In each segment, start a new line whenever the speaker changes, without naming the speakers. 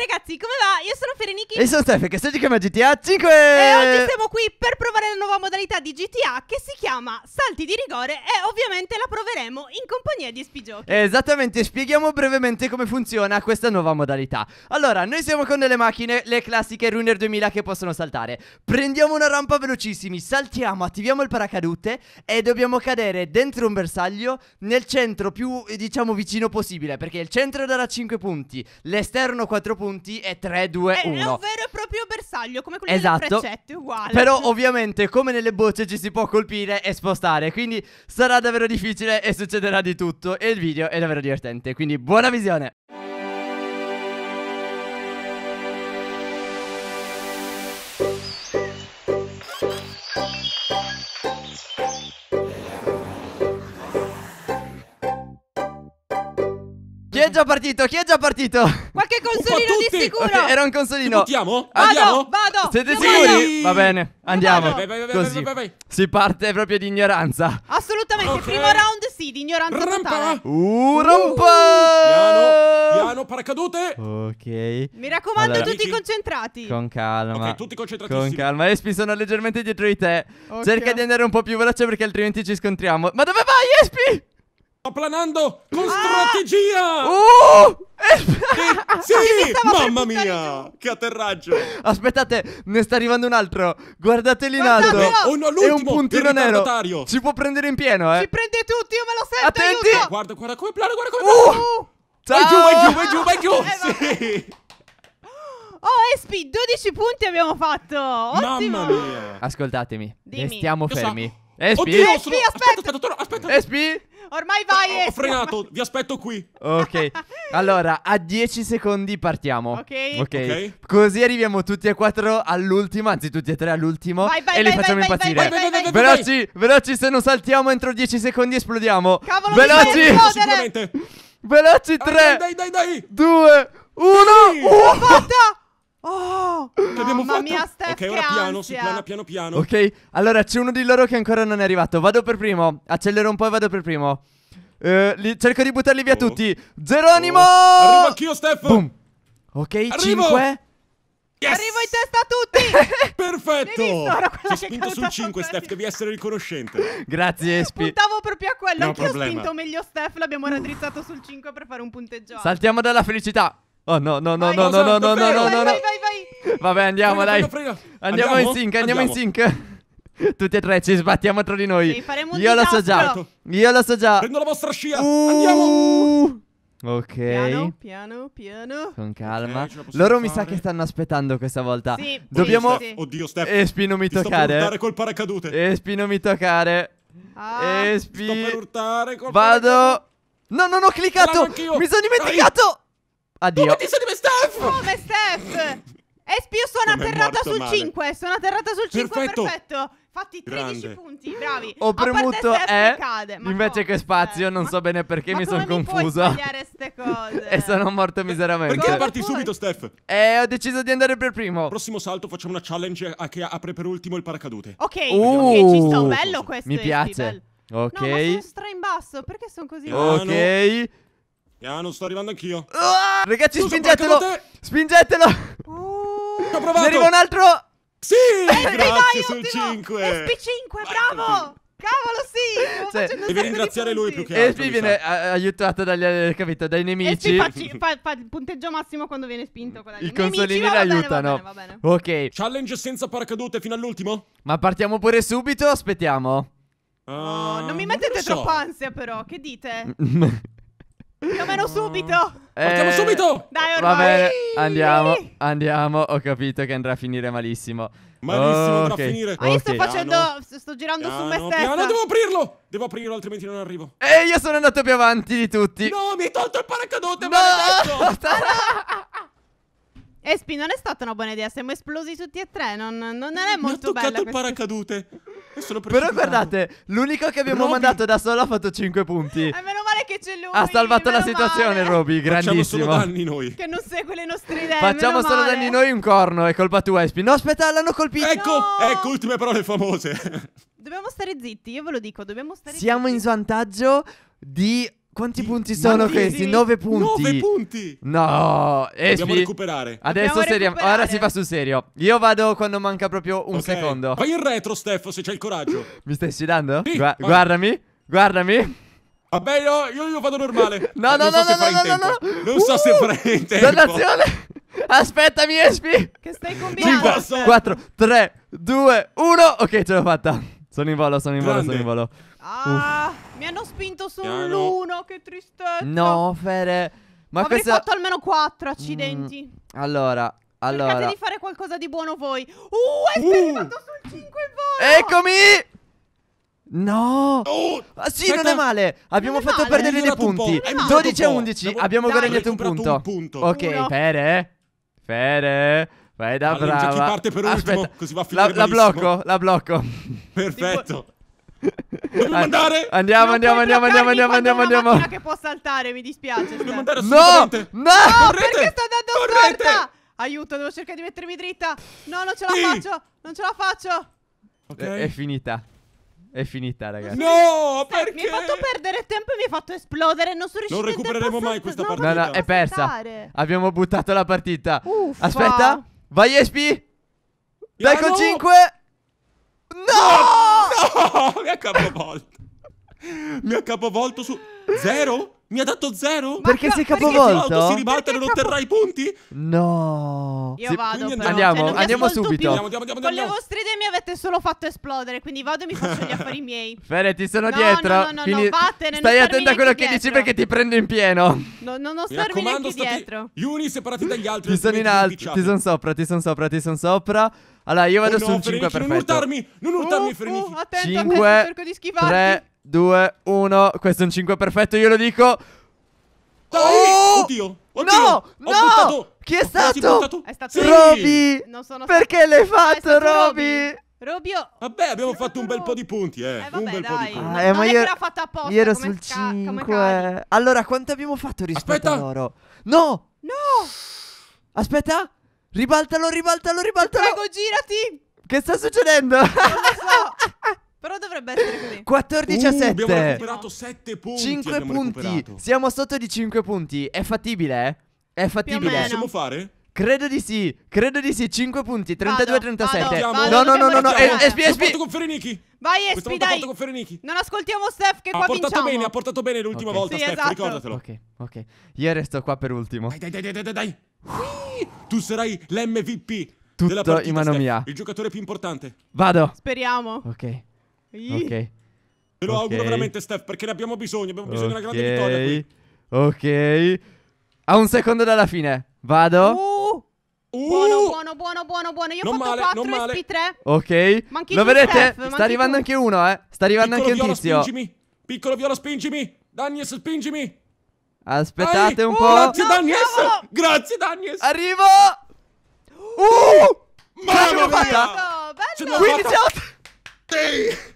ragazzi, come va? Io sono Fereniki E sono Steph, che
sto giocando a GTA 5 E oggi siamo
qui per provare la nuova modalità di GTA Che si chiama Salti di rigore E ovviamente la proveremo in compagnia di Spigiochi
Esattamente, spieghiamo brevemente come funziona questa nuova modalità Allora, noi siamo con delle macchine, le classiche Runner 2000 che possono saltare Prendiamo una rampa velocissimi, saltiamo, attiviamo il paracadute E dobbiamo cadere dentro un bersaglio nel centro più, diciamo, vicino possibile Perché il centro darà 5 punti, l'esterno 4 punti punti e 3, 2, 1. È un vero e proprio bersaglio, come quello esatto. delle freccette, uguale. Però ovviamente, come nelle bocce, ci si può colpire e spostare, quindi sarà davvero difficile e succederà di tutto. E il video è davvero divertente, quindi buona visione! già partito? Chi è già partito?
Qualche consolino di sicuro. Okay, era un
consolino. Andiamo? Andiamo? Vado. Siete sicuri? Va bene, andiamo. Vai, vai, vai, Così. Si parte proprio di ignoranza.
Assolutamente, okay. primo round sì, di ignoranza rampa.
Uh, rampa. Piano, piano,
paracadute.
Ok. Mi
raccomando, allora. tutti concentrati. Con
calma. Ok, tutti concentrati. Con calma. Espi, sono leggermente dietro di te. Okay. Cerca di andare un po' più veloce perché altrimenti ci scontriamo. Ma dove vai, Espi? Sto planando con ah! strategia! Oh! Eh, sì! Mamma mia! Che
atterraggio!
Aspettate, ne sta arrivando un altro. Guardate lì in alto. è un puntino nero. Ci può prendere in pieno, eh. Ci prende tutti, io me lo sento. Attenti!
Aiuto. Guarda, guarda come plano, guarda come plano. Uh! Ciao! Vai giù, vai giù, vai giù. Eh, sì.
Oh Espi, 12 punti abbiamo fatto! Ottimo!
Mamma mia!
Ascoltatemi, Dimmi. restiamo fermi. So. Espi? Eh, Oddio, Espi, eh, sono...
aspetta, aspetta, aspetta, aspetta. Espi? Eh, Ormai vai, Espi. Ho frenato, vi aspetto qui.
Ok. Allora, a 10 secondi partiamo. Ok. Ok. okay. Così arriviamo tutti e quattro all'ultimo, anzi tutti e tre all'ultimo vai, vai, e li vai, facciamo impazzire. Vai, veloci, veloci, se non saltiamo entro 10 secondi esplodiamo. Cavolo, veloci. Sicuramente.
Veloci 3 ah, dai, dai, dai, 2 1 sì. L'ho uh! fatta! Oh, l'abbiamo fatto. mia, Steph, Ok, ora piano, ansia. si plana piano piano. Ok,
allora c'è uno di loro che ancora non è arrivato. Vado per primo. Accelero un po' e vado per primo. Eh, li, cerco di buttarli via oh. tutti. Geronimo! Oh. Arrivo anch'io, Steph. Boom. Ok, Arrivo. 5. Yes. Arrivo in testa a tutti! Perfetto! ho spinto
sul 5, Steph, devi essere riconoscente. Grazie, Espi. Puntavo
proprio a quello, no anch'io ho spinto meglio Steph, l'abbiamo raddrizzato sul 5 per fare un punteggio.
Saltiamo dalla felicità. Oh no, no, no, no, no, no, no, no, no, no, no. Vabbè, andiamo, dai. Andiamo, in sync, andiamo, in sync. Tutti e tre ci sbattiamo tra di noi. Io lo so già. Io lo so già. Prendo
la vostra scia. Uh. Andiamo.
Ok. Piano, piano, piano. Con calma. Okay, Loro fare. mi sa che stanno aspettando questa volta. Sì, Dobbiamo. Sì, sì. Oddio, Steph. E spino mi toccare. Sto col paracadute. E spino mi toccare. Ah. E spino. Sto per
urtare col Vado. Paracadute.
No, non ho cliccato. Mi sono dimenticato. Dai. Addio. Eh, come ti sei Steph? Come
Steph? Espi, io sono atterrata sul male. 5. Sono atterrata sul 5, perfetto. perfetto.
Fatti 13 Grande. punti, bravi. Ho premuto E cade, invece che spazio, non so bene perché mi sono confusa. e sono morto miseramente. Perché parti subito, Steph?
E ho deciso di andare per primo. Prossimo salto facciamo una challenge a che apre per ultimo il paracadute. Ok, uh, okay ci sto, bello questo. Mi piace. Espi, ok. No, ma sono
stra in basso, perché sono così?
Ah, ok. Ah, non sto arrivando anch'io.
Ah, ragazzi, Scusa, spingetelo.
Spingetelo. Uh,
Ho provato. Ne arriva un altro. Sì, eh, grazie sul
5.
SP5, bravo. Cavolo, sì! Cioè, devi
ringraziare lui più che altro. Espi viene
aiutato dagli, eh, capito, dai eh nemici. Espi
fa, fa, punteggio massimo quando viene spinto.
Con I nemici, consolini l'aiutano. Ok. Challenge senza paracadute fino all'ultimo? Ma partiamo pure subito aspettiamo? Uh, non mi mettete non so.
ansia, però. Che dite? Chiamano ehm, subito! Eh,
Partiamo subito! Dai, ormai! Vabbè, andiamo, andiamo. Ho capito che andrà a finire malissimo. Malissimo, oh, andrà a finire. Ma okay. io sto facendo... Piano,
sto girando piano, su me stessa. No, devo aprirlo! Devo aprirlo, altrimenti non arrivo. E io sono andato
più avanti di tutti. No, mi hai tolto il
paracadute, no! maledetto! Espi, non è stata una buona idea. Siamo esplosi tutti e tre. Non, non è molto bello. Mi ha toccato il paracadute.
Però guardate, l'unico che abbiamo Roby. mandato da solo ha fatto 5 punti. E eh, meno
male che c'è lui. Ha salvato la situazione,
Roby. Grandissimo. Facciamo solo danni noi.
Che non segue le nostre idee. Facciamo solo male. danni noi
un corno. È colpa tua, Espi. No, aspetta, l'hanno colpito. Ecco, no. ecco, ultime parole famose.
Dobbiamo stare zitti, io ve lo dico. Dobbiamo stare
Siamo zitti. in svantaggio di quanti punti sono questi? 9 punti. 9 punti.
No, eh, Dobbiamo Espi. recuperare. Adesso Dobbiamo
recuperare. Ora si fa sul serio. Io vado quando manca proprio un Ok. secondo. Vai in retro, Steph, se c'è il coraggio. Mi stai sfidando? Sì, Gua- vai. guardami. Guardami. Vabbè, io, io, io vado normale. No, no, no, no, no, no, no,
Non so se Uh, farai in tempo. Dannazione.
Aspettami, Espi. Che stai combinando? posso- 4, 3, 2, 1. Ok, ce l'ho fatta. Sono in volo, sono in volo, sono in volo. Ah, Uff. mi hanno
spinto sull'1, che tristezza.
No, Fere. Ma Avrei questa... fatto
almeno 4 mm, accidenti. Mm,
allora, allora. Cercate di
fare qualcosa di buono voi. Uh, è uh. arrivato
sul 5 in volo. Eccomi! No! Oh, ah, sì, non è male! Abbiamo è fatto male. perdere dei punti. 12 e 11, abbiamo Dai, guadagnato un punto. un punto. Ok, Uno. Fere. Fere. Vai da allora, brava. Chi parte per Aspetta. ultimo, così va a finire la, la blocco, la blocco. Perfetto. Dobbiamo And andare. Andiamo, andiamo, andiamo, andiamo, andiamo, andiamo, andiamo. che
può saltare, mi dispiace. Dobbiamo andare no! No, no perché sto andando corrente. storta? Aiuto, devo cercare di mettermi dritta. No, non ce la sì. faccio. Non ce la faccio.
Ok. È, è finita. È finita, ragazzi.
No, perché? Mi hai fatto
perdere tempo e mi hai fatto esplodere. Non sono riuscito Non
recupereremo mai questa partita. No, no, è persa. Abbiamo buttato la partita. Uffa.
Aspetta. Vai, Espi. Dai con 5. No! Mi ha capovolto. Mi ha capovolto su... Zero? Mi ha dato zero? Ma perché sei capovolto? Perché si ribalta e non otterrai i punti? No. Io vado. Però. Andiamo, cioè, andiamo subito. Andiamo, andiamo,
andiamo, Con le vostre idee mi avete solo fatto esplodere. Quindi vado e mi faccio gli affari
miei. Fere, ti sono no, dietro. No, no, no, no vattene. Stai attento a quello che dietro. dici perché ti prendo in pieno.
No, no, non starmi neanche dietro. Gli uni separati dagli altri. Ti sono in alto. Ti sono
sopra, ti sono sopra, ti sono sopra. Allora, io vado oh no, sul Ferenchi, 5 perfetto. Non urtarmi,
non urtarmi, uh, uh, attento, cerco di schivarti.
2, 1. Questo è un 5 perfetto, io lo dico.
Oh! Oddio! Oddio! No! No! Buttato. Chi è
stato? È stato sì. Roby!
Perché l'hai ah, fatto, Roby? Roby! Vabbè, abbiamo fatto un bel po' di punti, eh. eh vabbè, un bel dai. po' di punti. Ah, eh, ma io, l'ha
fatta apposta. Io ero sul 5. Allora, quanto abbiamo fatto rispetto Aspetta. a loro? No! No! Aspetta! Ribaltalo, ribaltalo, ribaltalo! Prego, girati! Che sta succedendo? Non lo
so!
Però dovrebbe essere così. 14
a 7. Uh, abbiamo recuperato
7 punti. 5 punti. Siamo sotto di 5 punti. È fattibile, eh? È fattibile. Lo possiamo fare? Credo di sì, credo di sì, 5 punti, 32-37 No, no, no, no, Espi Espi
SP con Fereniki
Vai Espi dai con Fereniki. Non ascoltiamo Steph che qua vinciamo Ha portato bene, ha portato bene l'ultima
volta Steph, esatto. ricordatelo Ok, ok, io resto qua per ultimo Dai,
dai, dai, dai, dai Tu sarai l'MVP Tutto in mano mia Il giocatore più importante Vado Speriamo Ok Ok. Te lo okay. auguro veramente, Steph, perché ne abbiamo bisogno. Abbiamo bisogno okay. di una grande vittoria
qui. Ok. A un secondo dalla fine. Vado. Uh. Uh. Buono, buono,
buono, buono, buono. Io ho fatto male, 4 male. 3 Ok. Manchi lo vedete?
Steph, Sta arrivando tu. anche uno, eh. Sta arrivando Piccolo anche un tizio.
Spingimi. Piccolo viola, spingimi. Daniels, spingimi.
Aspettate Ai. un uh, po'. Grazie, no, Daniels. Bravo.
Grazie, Daniels. Arrivo. Uh! Mamma mia! Bello. Bello. 15 Sì.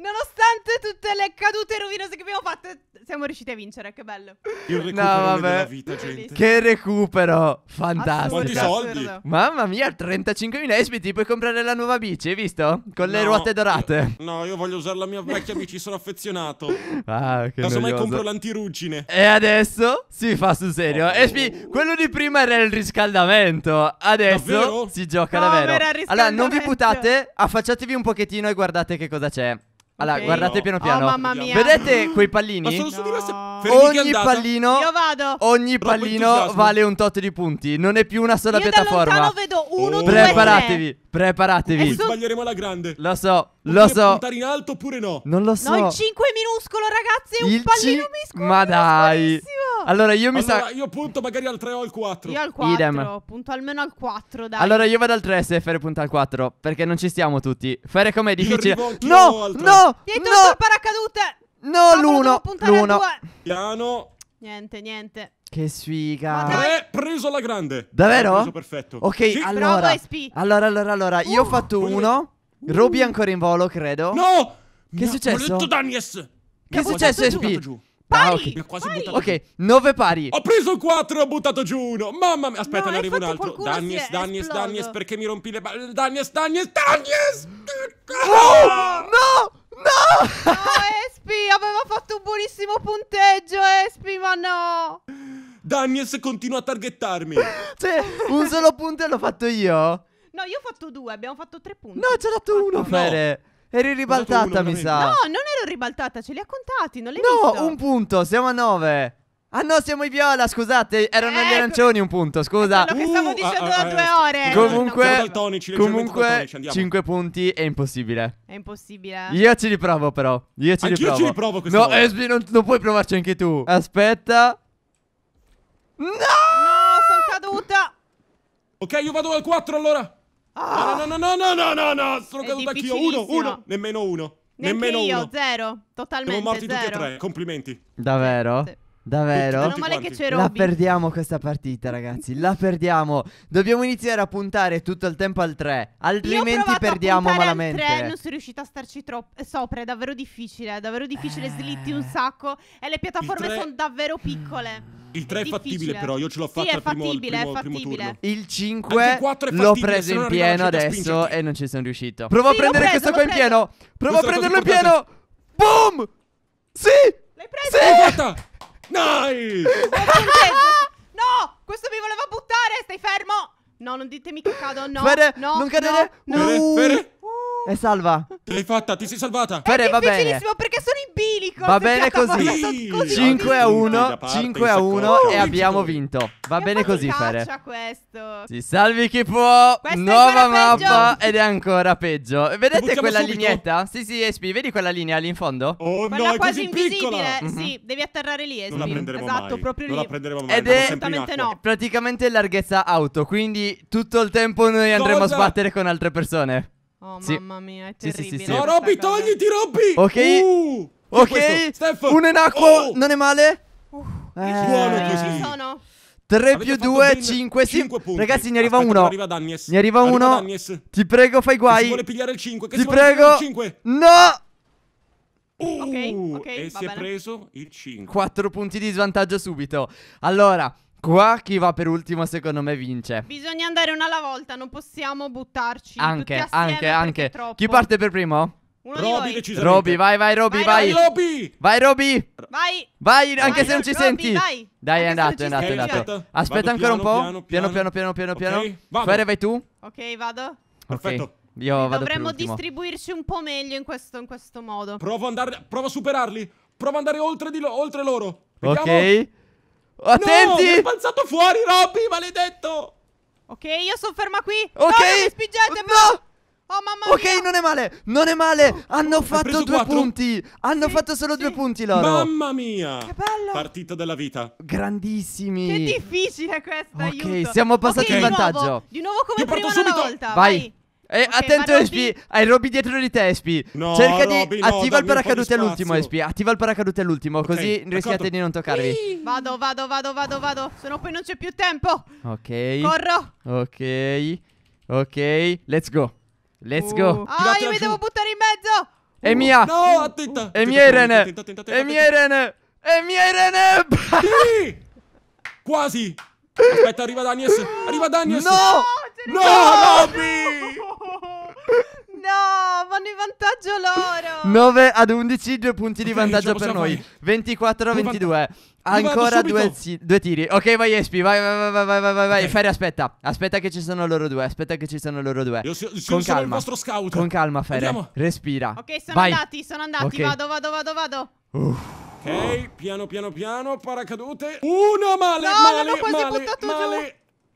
Nonostante tutte le cadute rovinose che abbiamo fatto, siamo riusciti a vincere. Che bello.
Il recupero no, vabbè. della vita, gente. Che recupero. Fantastico. Quanti soldi? Mamma mia, 35.000 espi ti puoi comprare la nuova bici, hai visto? Con no, le ruote dorate.
no, io voglio usare la mia vecchia bici, sono affezionato.
Ah, che Casomai compro
l'antiruggine.
E adesso si fa sul serio. Oh. Espi, quello di prima era il riscaldamento. Adesso davvero? si gioca davvero. Allora, non vi buttate, affacciatevi un pochettino e guardate che cosa c'è. Allora, Ok. guardate piano oh, piano. Oh, mamma mia. Vedete quei Ma pallini? sono No. Ogni pallino Io vado. Ogni pallino vale un tot di punti, non è più una sola Io da piattaforma. lontano vedo 1, 2, 3 Preparatevi, preparatevi eh, so...
Sbaglieremo alla grande Lo so,
lo Potete so puntare in alto oppure no? Non lo so No, il
5 è minuscolo ragazzi, è un il pallino ci... minuscolo
Ma dai Allora io mi allora, sa
io punto magari al 3 o al 4 Io al 4,
Idem.
punto almeno al 4 dai Allora io vado
al 3 se Fere punta al 4 Perché non ci stiamo tutti Fere com'è difficile No, no, no
Dietro no. il paracadute No, l'1, l'uno
Piano
Niente, niente.
Che sfiga. Tre
preso alla grande. Davvero? Preso perfetto. Ok,
sì. allora, allora, allora, allora, uh, io ho uh, fatto uh, uno. Uh. Ruby è ancora in volo, credo. No! Che è successo? Ho detto Daniels. Che è successo, SP? Giù. Pari, ah, okay.
Mi ha quasi pari. buttato Ok,
9 pari.
Ho preso 4 e ho buttato giù uno. Mamma mia, aspetta, no, ne arrivo un altro. Daniels, Daniels, Daniels, perché mi rompi le balle? Daniels, Daniels, Daniels!
Oh, ah! no! No! No, Espi, aveva fatto un buonissimo punteggio, Espi, ma no!
Daniels continua a targettarmi. Cioè, un solo punto l'ho fatto io? No,
io ho fatto due, abbiamo fatto tre punti. No,
ce ha fatto
uno, no. Eri ribaltata, uno, mi sa. No,
non ero ribaltata, ce li ha contati, non li hai No, visto.
un punto, siamo a nove. Ah no, siamo i viola, scusate, erano eh, gli ecco. arancioni un punto, scusa. Quello che stavo uh, dicendo uh, ah, da ah, due eh,
ore. Comunque,
no. tonici, comunque 5 punti è impossibile. È
impossibile.
Io ci riprovo però. Io ci Anch'io riprovo. Io ci riprovo questa No, volta. Esbi, non, non, puoi provarci anche tu. Aspetta.
No! No, sono caduta. Ok, io vado al 4 allora. Oh. No, no, no, no, no, no, no, no, sono è caduta anch'io. Uno, uno, nemmeno uno. nemmeno io, uno.
zero. Totalmente Siamo morti zero. tutti e tre,
complimenti.
Davvero? Sì. Davvero? Meno male che c'è Robby. La perdiamo questa partita, ragazzi. La perdiamo. Dobbiamo iniziare a puntare tutto il tempo al 3. Altrimenti perdiamo a malamente.
Al 3, non sono riuscita a starci troppo sopra. È davvero difficile. È davvero difficile. Eh... Slitti un sacco. E le piattaforme tre... sono davvero piccole.
Il 3 è, è fattibile, però. Io ce l'ho fatta sì, è fattibile, primo, è
fattibile.
il 5 l'ho preso in pieno adesso e non ci sono riuscito. Provo sì, a prendere preso, questo qua in pieno. Provo a prenderlo in pieno. Boom! Sì! L'hai
preso?
Sì! Nice!
no! Questo mi voleva buttare! Stai fermo! No, non ditemi che cado, no! Fede, no, non cadere! No, no.
Fede, è salva. Ti sei fatta, ti sei salvata. Bene, è va bene.
perché sono in bilico. Va bene così. così. 5 a 1, 5
a 1 e abbiamo vinto. Va che bene così, Fere. questo. Si salvi chi può. Questa Nuova mappa peggio. ed è ancora peggio. Vedete quella subito. lineetta? Sì, sì, Espi, vedi quella linea lì in fondo? Oh, quella no, quasi invisibile. Mm -hmm. Sì,
devi atterrare lì, Espi. Non la prenderemo esatto, mai. proprio lì. Non la
prenderemo mai. Ed è assolutamente
no. Praticamente larghezza auto, quindi tutto il tempo noi andremo a sbattere con altre persone. Oh, sì. mamma mia, è terribile. Sì, sì, sì, No,
Robby, togliti, Robby! Ok. Uh, ok. Uno Un enacquo, oh. non è male? Uh,
eh. Buono così. Sono. 3 Avete più 2, 5, 5 punti. Ragazzi, ne arriva Aspetta, uno. Arriva Ne arriva, arriva uno. Dannies. Ti prego, fai guai. Che si vuole pigliare il 5. Che Ti prego. 5. No.
Uh, ok, ok. E si bene. è preso il
5. 4 punti di svantaggio subito. Allora, Qua chi va per ultimo secondo me vince.
Bisogna andare una alla volta, non possiamo buttarci. Anche, anche, anche. Chi
parte per primo?
Uno Roby decisamente. Roby, vai,
vai, Roby, vai. Vai, Roby. Vai, Roby.
Vai. Vai, anche vai, se non ci Roby, senti. Vai. Dai, è andato, è andato, è andato. Aspetta vado ancora piano, un po'. Piano,
piano, piano, piano, piano. Okay, piano. vai tu.
Ok, vado.
Perfetto. Okay. Io vado Dovremmo distribuirci
un po' meglio in questo, in questo modo.
Provo, andare, provo a superarli. Provo ad andare oltre, di lo, oltre loro. Vediamo. Ok. Oh, attenti! No, mi è balzato fuori, Robby, maledetto!
Ok, io sono ferma qui. Ok. No, non mi spingete, no. Oh
mamma mia! ok, non è male, non è male. Oh, Hanno fatto due quattro. punti. Hanno sì, fatto solo sì. due punti loro. Mamma
mia. Che bello. Partita della vita. Grandissimi. Che
difficile questa.
Ok, aiuto. siamo passati okay. in vantaggio. nuovo,
di nuovo come Io prima una volta. Vai. Vai.
Eh, okay, attento Espi, SP, hai Robby
dietro di te Espi No, Cerca Roby, di no, attiva il paracadute all'ultimo Espi attiva il paracadute all'ultimo, okay, così rischiate di non toccarvi. Iii.
Vado, vado, vado, vado, vado, se no poi non c'è più tempo.
Ok. Corro. Ok. Ok, let's go. Let's uh. go.
Ah, io mi devo buttare in mezzo.
È mia. No,
attenta. È mia Irene.
È mia Irene. È mia Irene. Quasi. Aspetta, arriva Daniels. Arriva Daniels. No! No, Robby!
no,
vanno in vantaggio
loro. 9 ad 11, due punti di vantaggio per noi. Fare. 24 a 22. Ancora due, due, tiri. Ok, vai Espi, vai, vai, vai, vai, vai, vai. Okay. Ferry, aspetta. Aspetta che ci sono loro due. Aspetta che ci sono loro due. Io si, si con calma. il vostro scout. Con calma, Ferry. Andiamo. Respira. Ok, sono vai. andati,
sono andati. Okay. Vado, vado, vado, vado. Uff.
Ok, piano piano piano, paracadute. Uno male, no, male, quasi male, buttato male, male.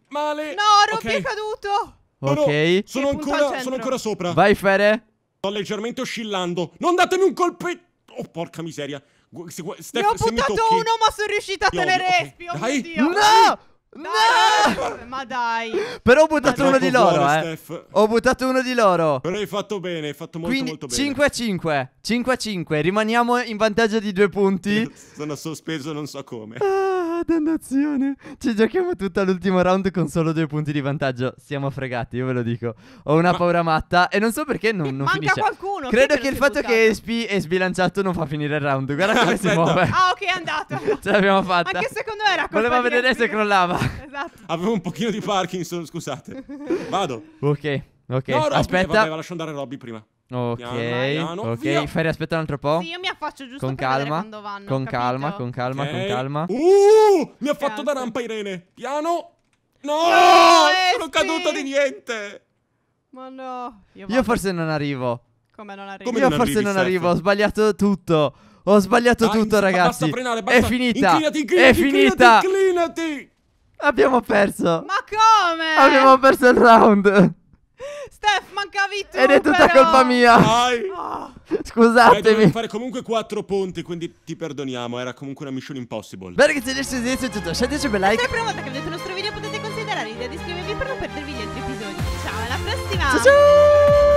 male. No, Robby okay. è caduto. Ok. Sono ancora, sono ancora sopra. Vai, Fere. Sto leggermente oscillando. Non datemi un colpetto. Oh, porca miseria. Se, Steph, ne ho buttato uno,
ma sono riuscito a tenere okay. Espi.
Oh dai. mio Dio. No! Dai, no! Ma
dai. Però ho buttato uno di loro, buone, eh. Steph. Ho buttato uno di loro. Però hai fatto bene, hai fatto molto, Quindi, molto bene. 5 a 5. 5 a 5. Rimaniamo in vantaggio di due punti. Io
sono sospeso, non so come. Ah
dannazione. Ci giochiamo tutto all'ultimo round con solo due punti di vantaggio. Siamo fregati, io ve lo dico. Ho una Ma... paura matta e non so perché non, non manca finisce. qualcuno. Credo che il fatto buttato? che Espi è sbilanciato non fa finire il round. Guarda come si muove. Ah,
ok, è andato.
Ce l'abbiamo fatta. Anche secondo me era colpa Voleva vedere Espi. se crollava. Esatto. Avevo un pochino di Parkinson, scusate. Vado. Ok. Ok, no, Robby, aspetta. Eh, vabbè, lascio andare Robby prima.
Ok, piano, piano. ok. Ferri, aspetta un altro po'. Sì, io mi affaccio giusto con calma, vanno, Con calma, con
calma, okay. con calma. Uh, mi ha fatto da rampa Irene. Piano. No, no sono eh, sì. caduta di niente. Ma no. Io, io
forse non arrivo. Come
non arrivo? Come io non forse arrivi, non arrivo,
ho sbagliato tutto. Ho sbagliato Dai, tutto, ragazzi. Basta frenare, basta. È finita. Inclinati, inclinati, È finita. Inclinati, inclinati. Abbiamo perso. Ma come? Abbiamo perso il round. Steph, mancavi tu. Ed è tutta però. colpa mia. Oh. Scusatemi. Beh,
fare comunque quattro ponti, quindi ti perdoniamo. Era comunque una mission impossible. Beh, ragazzi, adesso è tutto. Lasciateci un bel like. Se
per una volta che vedete il nostro video potete considerare l'idea di iscrivervi per non perdervi gli altri episodi. Ciao, alla prossima. Ciao, ciao.